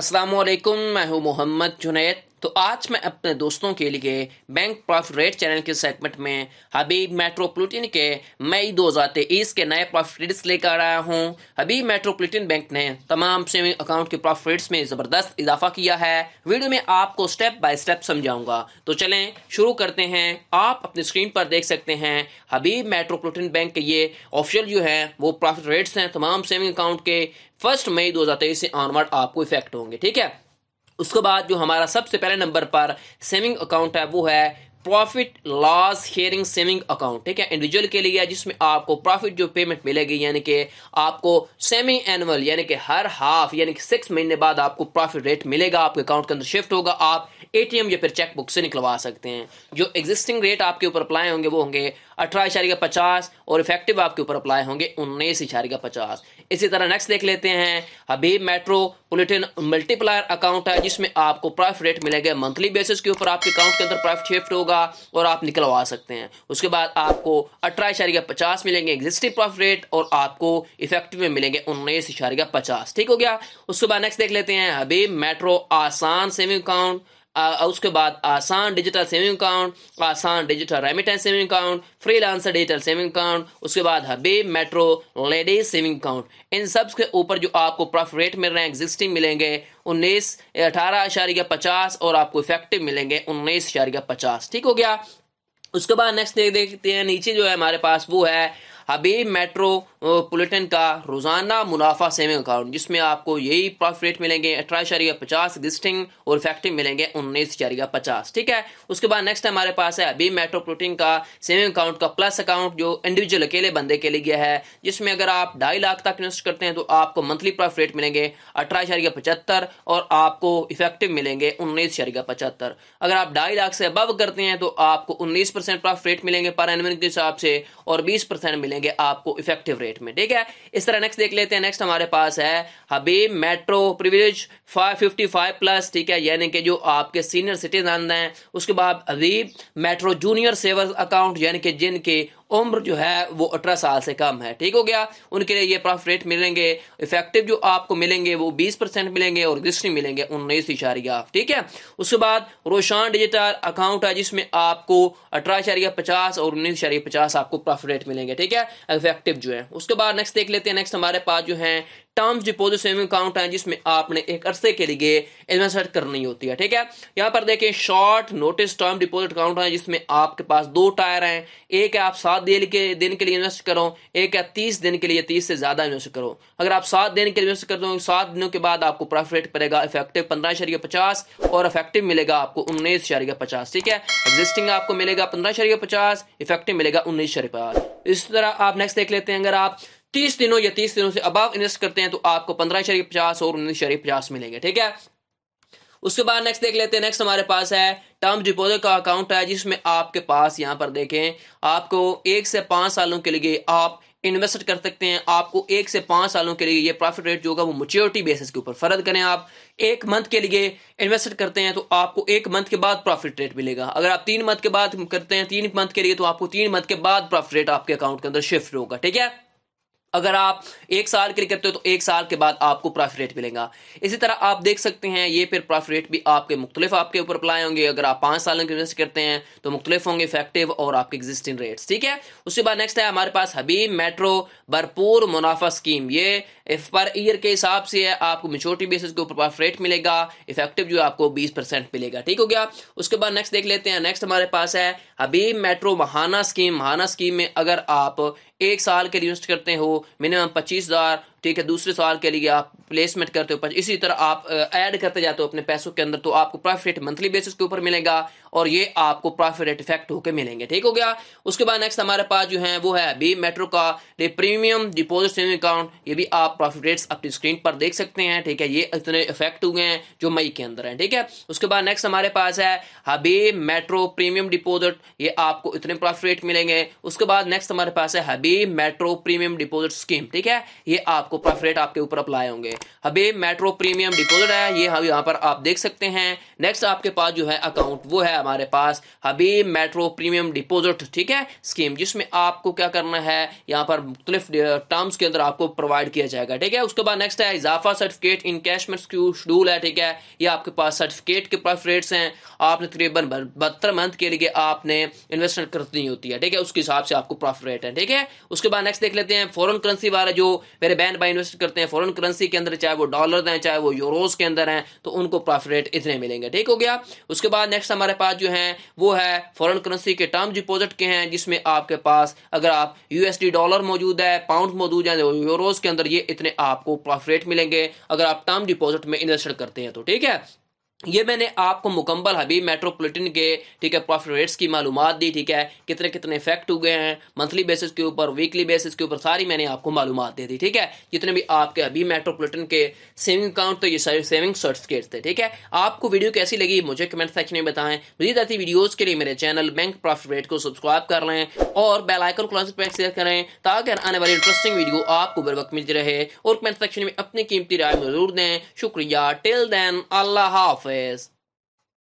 असलकुम मैं हूं मोहम्मद जुनेद तो आज मैं अपने दोस्तों के लिए बैंक प्रॉफिट रेट चैनल के सेगमेंट में हबीब मेट्रोपोलिटन के मई दो हज़ार तेईस के नए प्रॉफिट रेट्स लेकर आया हूँ हबीब मेट्रोपोलिटन बैंक ने तमाम सेविंग अकाउंट के प्रॉफिट रेट्स में ज़बरदस्त इजाफा किया है वीडियो में आपको स्टेप बाय स्टेप समझाऊंगा तो चलें शुरू करते हैं आप अपनी स्क्रीन पर देख सकते हैं हबीब मेट्रोपोलिटन बैंक के ये ऑफिशियल जो है वो प्रॉफिट रेट्स हैं तमाम सेविंग अकाउंट के फर्स्ट मई दो हज़ार तेईस से ऑनवर्ड आपको इफेक्ट होंगे ठीक है उसके बाद जो हमारा सबसे पहले नंबर पर सेविंग अकाउंट है वो है profit loss sharing saving account ठीक है इंडिविजुअल के लिए जिसमें आपको प्रॉफिट जो पेमेंट मिलेगी यानी कि आपको सेमी एनुअल यानी कि हर हाफ यानी कि सिक्स महीने बाद आपको प्रॉफिट रेट मिलेगा आपके अकाउंट के अंदर शिफ्ट होगा आप एटीएम या फिर चेकबुक से निकलवा सकते हैं जो एग्जिस्टिंग रेट आपके ऊपर अप्लाई होंगे वो होंगे अठारह का पचास और इफेक्टिव आपके ऊपर अप्लाई होंगे उन्नीस इशारिका पचास इसी तरह नेक्स्ट देख लेते हैं Habib metropolitan multiplier account है जिसमें आपको प्रॉफिट रेट मिलेगा मंथली बेसिस के ऊपर आपके अकाउंट के अंदर प्रॉफिट शिफ्ट होगा और आप निकलवा सकते हैं उसके बाद आपको अठारह इशारिका पचास मिलेंगे एग्जिस्टिंग प्रॉफिट रेट और आपको इफेक्टिव में मिलेंगे उन्नीस का पचास ठीक हो गया उसके बाद नेक्स्ट देख लेते हैं Habib metro Asaan saving account आ, उसके बाद Asaan digital saving account Asaan digital remittance saving account freelancer digital saving account उसके बाद Habib metro ladies saving account इन सब के ऊपर जो आपको प्रॉफिट रेट मिल रहे हैं एग्जिस्टिंग मिलेंगे उन्नीस अठारह अशारिया पचास और आपको इफेक्टिव मिलेंगे उन्नीस अशारिया पचास ठीक हो गया उसके बाद नेक्स्ट देखते हैं नीचे जो है हमारे पास वो है हबीब मेट्रो पुलेटिन का रोज़ाना मुनाफा सेविंग अकाउंट जिसमें आपको यही प्रॉफिट रेट मिलेंगे अठारह शरिया पचास एग्जिस्टिंग और इफेक्टिव मिलेंगे उन्नीस शरिया पचास ठीक है उसके बाद नेक्स्ट हमारे पास है अभी मेट्रो प्रोटीन का सेविंग अकाउंट का प्लस अकाउंट जो इंडिविजुअल अकेले बंदे के लिए है जिसमें अगर आप ढाई लाख तक इन्वेस्ट करते हैं तो आपको मंथली प्रॉफिट रेट मिलेंगे अठारह पचहत्तर और आपको इफेक्टिव मिलेंगे उन्नीस पचहत्तर अगर आप ढाई लाख से अबव करते हैं तो आपको उन्नीस परसेंट प्रॉफिट रेट मिलेंगे पर एनमिन के हिसाब से और बीस परसेंट मिलेंगे आपको इफेक्टिव रेट रेट में ठीक है इस तरह नेक्स्ट देख लेते हैं नेक्स्ट हमारे पास है हबीब मेट्रो प्रिविलेज 555 प्लस ठीक है यानी कि जो आपके सीनियर सिटीजन हैं उसके बाद Habib metro junior saver account यानी कि जिनके उम्र जो है वो अठारह साल से कम है ठीक हो गया उनके लिए ये प्रॉफिट रेट मिलेंगे इफेक्टिव जो आपको मिलेंगे वो बीस परसेंट मिलेंगे और रजिस्ट्री मिलेंगे उन्नीस इशारिया ठीक है उसके बाद रोशान डिजिटल अकाउंट है जिसमें आपको अठारह इशारिया पचास और उन्नीस इशारिया पचास आपको प्रॉफिट रेट मिलेंगे ठीक है इफेक्टिव जो है उसके बाद नेक्स्ट देख लेते हैं नेक्स्ट हमारे पास जो है टर्म्स डिपोजिट सेविंग अकाउंट है जिसमें आपने एक अरसे के लिए इन्वेस्टमेंट करनी होती है ठीक है यहाँ पर देखें short notice term deposit account है जिसमें आपके पास दो टायर हैं एक है आप सात आप दिन के दिन के लिए इन्वेस्ट करो एक या तीस दिन के लिए तीस से ज़्यादा इन्वेस्ट करो अगर आप सात दिन के लिए इन्वेस्ट कर दो सात दिनों के बाद आपको प्रॉफिट पड़ेगा इफेक्टिव पंद्रह शरीय पचास और इफेक्टिव मिलेगा आपको उन्नीस शरीय पचास ठीक है एग्जिस्टिंग आपको मिलेगा पंद्रह शरीय पचास इफेक्टिव मिलेगा उन्नीस शरीय पचास इस तरह आप नेक्स्ट देख लेते हैं अगर आप तीस दिनों या तीस दिनों से अबाव इन्वेस्ट करते हैं तो आपको पंद्रह शरीय पचास और उन्नीस शरीय पचास मिलेंगे ठीक है उसके बाद नेक्स्ट देख लेते हैं नेक्स्ट हमारे पास है टर्म डिपोजिट का अकाउंट है जिसमें आपके पास यहाँ पर देखें आपको एक से पांच सालों के लिए आप इन्वेस्ट कर सकते हैं आपको एक से पांच सालों के लिए ये प्रॉफिट रेट जो होगा वो मच्योरिटी बेसिस के ऊपर फर्द करें आप एक मंथ के लिए इन्वेस्ट करते हैं तो आपको एक मंथ के बाद प्रॉफिट रेट मिलेगा अगर आप तीन मंथ के बाद करते हैं तीन मंथ के लिए तो आपको तीन मंथ के बाद प्रॉफिट रेट आपके अकाउंट के अंदर शिफ्ट होगा ठीक है अगर आप एक साल के लिए करते हो तो एक साल के बाद आपको प्रॉफिट रेट मिलेगा इसी तरह आप देख सकते हैं ये फिर प्रॉफिट रेट भी आपके मुख्तलिफ आपके ऊपर अप्लाई होंगे अगर आप पांच साल के इन्वेस्ट करते हैं तो मुख्तलिफ होंगे इफेक्टिव और आपके एग्जिस्टिंग रेट्स ठीक है उसके बाद नेक्स्ट है हमारे पास हबीब मेट्रो भरपूर मुनाफा स्कीम ये इफ पर ईयर के हिसाब से है आपको मेच्योरिटी बेसिस के ऊपर प्रॉफिट रेट मिलेगा इफेक्टिव जो आपको बीस परसेंट मिलेगा ठीक हो गया उसके बाद नेक्स्ट देख लेते हैं नेक्स्ट हमारे पास है हबीब मेट्रो महाना स्कीम महाना स्कीम में अगर आप एक साल के लिए इन्वेस्ट करते हो मिनिमम पच्चीस हज़ार ठीक है दूसरे सवाल के लिए आप प्लेसमेंट करते हो इसी तरह आप ऐड करते जाते हो अपने पैसों के अंदर तो आपको प्रॉफिट रेट मंथली बेसिस के ऊपर मिलेगा और ये आपको प्रॉफिट रेट इफेक्ट होकर मिलेंगे ठीक हो गया उसके बाद नेक्स्ट हमारे पास जो है वो है बी मेट्रो का ये प्रीमियम डिपोजिट सेविंग अकाउंट ये भी आप प्रॉफिट रेट्स अपनी स्क्रीन पर देख सकते हैं ठीक है ये इतने इफेक्ट हुए हैं जो मई के अंदर है ठीक है उसके बाद नेक्स्ट हमारे पास है हबी मेट्रो प्रीमियम डिपोजिट ये आपको इतने प्रॉफिट रेट मिलेंगे उसके बाद नेक्स्ट हमारे पास है Habib metro premium deposit scheme ठीक है ये आपको आपको परफ रेट आपके ऊपर अप्लाई होंगे अभी मेट्रो प्रीमियम डिपोजिट है ये हम यहाँ पर आप देख सकते हैं नेक्स्ट आपके पास जो है अकाउंट वो है हमारे पास अभी मेट्रो प्रीमियम डिपोजिट ठीक है स्कीम जिसमें आपको क्या करना है यहाँ पर मुख्तलिफ टर्म्स के अंदर आपको प्रोवाइड किया जाएगा ठीक है उसके बाद नेक्स्ट है इजाफा सर्टिफिकेट इन इनकेशमेंट शेड्यूल है ठीक है ये आपके पास सर्टिफिकेट के परफ रेट्स हैं आपने तकरीबन बहत्तर मंथ के लिए आपने इन्वेस्टमेंट करनी होती है ठीक है उसके हिसाब से आपको प्रॉफिट रेट है ठीक है उसके बाद नेक्स्ट देख लेते हैं फॉरन करेंसी वाले जो मेरे बैन रुपए इन्वेस्ट करते हैं फॉरन करेंसी के अंदर चाहे वो डॉलर हैं चाहे वो यूरोस के अंदर हैं तो उनको प्रॉफिट रेट इतने मिलेंगे ठीक हो गया उसके बाद नेक्स्ट हमारे पास जो है वो है फॉरन करेंसी के टर्म डिपोजिट के हैं जिसमें आपके पास अगर आप यूएसडी डॉलर मौजूद है पाउंड मौजूद है यूरोज तो के अंदर ये इतने आपको प्रॉफिट रेट मिलेंगे अगर आप टर्म डिपोजिट में इन्वेस्ट करते हैं तो ठीक है ये मैंने आपको मुकम्मल हबीब मेट्रोपॉलिटन के ठीक है प्रॉफिट रेट्स की मालूम दी ठीक है कितने कितने इफेक्ट हुए हैं मंथली बेसिस के ऊपर वीकली बेसिस के ऊपर सारी मैंने आपको मालूम दे दी ठीक है जितने भी आपके हबीब मेट्रोपॉलिटन के सेविंग अकाउंट तो ये सारे सेविंग सर्टिफिकेट थे ठीक है आपको वीडियो कैसी लगी मुझे कमेंट सेक्शन में बताएं मजीद ऐसी वीडियोज़ के लिए मेरे चैनल बैंक प्रॉफिट रेट को सब्सक्राइब कर लें और बेलाइकन क्लॉस पर शेयर करें ताकि आने वाली इंटरेस्टिंग वीडियो आपको बर वक्त मिलती रहे और कमेंट सेक्शन में अपनी कीमती राय जरूर दें शुक्रिया टिल देन अल्लाह हाफ is